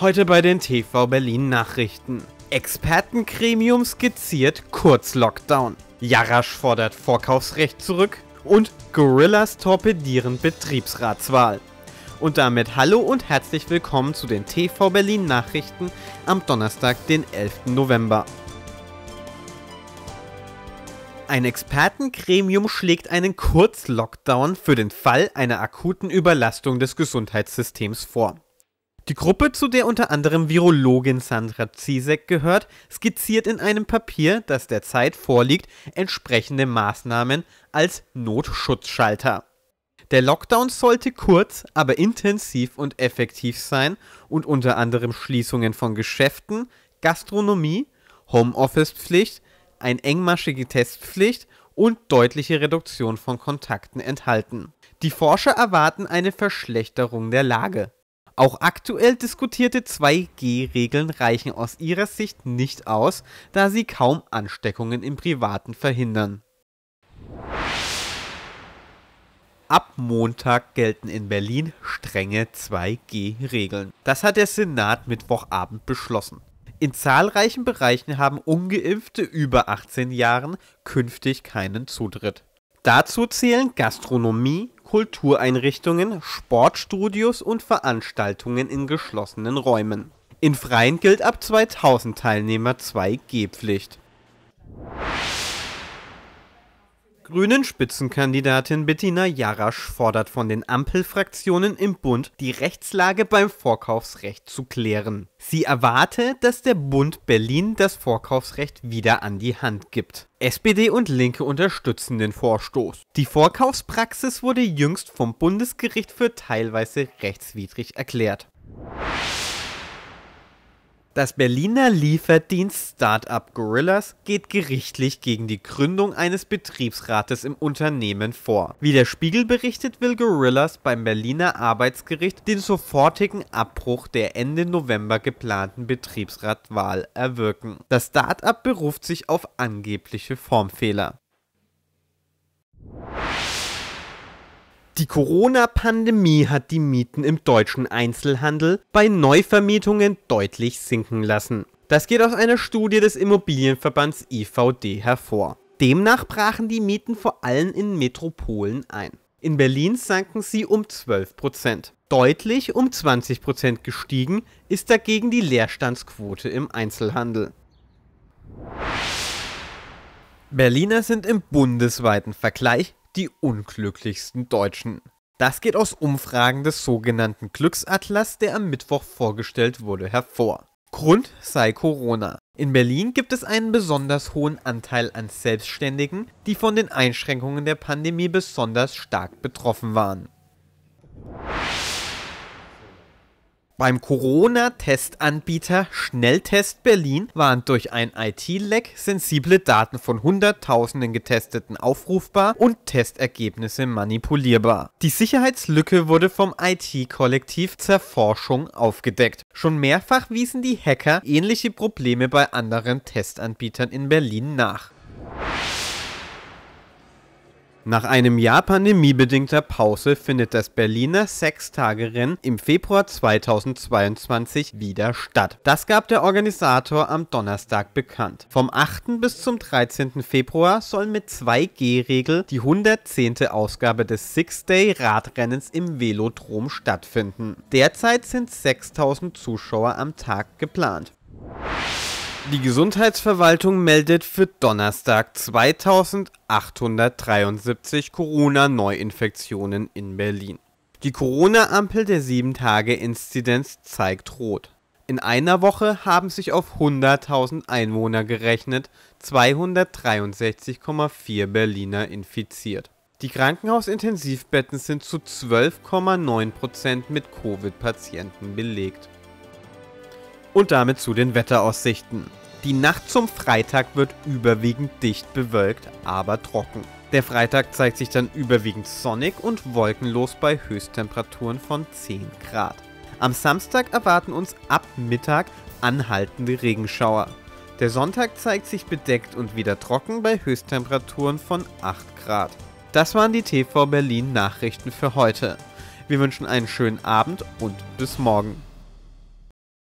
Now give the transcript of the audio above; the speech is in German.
heute bei den TV Berlin Nachrichten. Expertengremium skizziert Kurzlockdown. Jarasch fordert Vorkaufsrecht zurück und Gorillas torpedieren Betriebsratswahl. Und damit hallo und herzlich willkommen zu den TV Berlin Nachrichten am Donnerstag, den 11. November. Ein Expertengremium schlägt einen Kurzlockdown für den Fall einer akuten Überlastung des Gesundheitssystems vor. Die Gruppe, zu der unter anderem Virologin Sandra Zizek gehört, skizziert in einem Papier, das derzeit vorliegt, entsprechende Maßnahmen als Notschutzschalter. Der Lockdown sollte kurz, aber intensiv und effektiv sein und unter anderem Schließungen von Geschäften, Gastronomie, Homeoffice-Pflicht, eine engmaschige Testpflicht und deutliche Reduktion von Kontakten enthalten. Die Forscher erwarten eine Verschlechterung der Lage. Auch aktuell diskutierte 2G-Regeln reichen aus ihrer Sicht nicht aus, da sie kaum Ansteckungen im Privaten verhindern. Ab Montag gelten in Berlin strenge 2G-Regeln. Das hat der Senat Mittwochabend beschlossen. In zahlreichen Bereichen haben ungeimpfte über 18 Jahren künftig keinen Zutritt. Dazu zählen Gastronomie, Kultureinrichtungen, Sportstudios und Veranstaltungen in geschlossenen Räumen. In Freien gilt ab 2000 Teilnehmer 2G-Pflicht. Grünen Spitzenkandidatin Bettina Jarasch fordert von den Ampelfraktionen im Bund, die Rechtslage beim Vorkaufsrecht zu klären. Sie erwarte, dass der Bund Berlin das Vorkaufsrecht wieder an die Hand gibt. SPD und Linke unterstützen den Vorstoß. Die Vorkaufspraxis wurde jüngst vom Bundesgericht für teilweise rechtswidrig erklärt. Das Berliner Lieferdienst Startup Gorillas geht gerichtlich gegen die Gründung eines Betriebsrates im Unternehmen vor. Wie der Spiegel berichtet, will Gorillas beim Berliner Arbeitsgericht den sofortigen Abbruch der Ende November geplanten Betriebsratwahl erwirken. Das Startup beruft sich auf angebliche Formfehler. Die Corona-Pandemie hat die Mieten im deutschen Einzelhandel bei Neuvermietungen deutlich sinken lassen. Das geht aus einer Studie des Immobilienverbands IVD hervor. Demnach brachen die Mieten vor allem in Metropolen ein. In Berlin sanken sie um 12%. Deutlich um 20% gestiegen ist dagegen die Leerstandsquote im Einzelhandel. Berliner sind im bundesweiten Vergleich die unglücklichsten Deutschen. Das geht aus Umfragen des sogenannten Glücksatlas, der am Mittwoch vorgestellt wurde, hervor. Grund sei Corona. In Berlin gibt es einen besonders hohen Anteil an Selbstständigen, die von den Einschränkungen der Pandemie besonders stark betroffen waren. Beim Corona-Testanbieter Schnelltest Berlin waren durch ein IT-Leck sensible Daten von Hunderttausenden Getesteten aufrufbar und Testergebnisse manipulierbar. Die Sicherheitslücke wurde vom IT-Kollektiv Zerforschung aufgedeckt. Schon mehrfach wiesen die Hacker ähnliche Probleme bei anderen Testanbietern in Berlin nach. Nach einem Jahr pandemiebedingter Pause findet das Berliner Sechstagerennen im Februar 2022 wieder statt. Das gab der Organisator am Donnerstag bekannt. Vom 8. bis zum 13. Februar soll mit 2G-Regel die 110. Ausgabe des Six-Day-Radrennens im Velodrom stattfinden. Derzeit sind 6000 Zuschauer am Tag geplant. Die Gesundheitsverwaltung meldet für Donnerstag 2873 Corona-Neuinfektionen in Berlin. Die Corona-Ampel der 7-Tage-Inzidenz zeigt rot. In einer Woche haben sich auf 100.000 Einwohner gerechnet 263,4 Berliner infiziert. Die Krankenhausintensivbetten sind zu 12,9% mit Covid-Patienten belegt. Und damit zu den Wetteraussichten. Die Nacht zum Freitag wird überwiegend dicht bewölkt, aber trocken. Der Freitag zeigt sich dann überwiegend sonnig und wolkenlos bei Höchsttemperaturen von 10 Grad. Am Samstag erwarten uns ab Mittag anhaltende Regenschauer. Der Sonntag zeigt sich bedeckt und wieder trocken bei Höchsttemperaturen von 8 Grad. Das waren die TV Berlin Nachrichten für heute. Wir wünschen einen schönen Abend und bis morgen.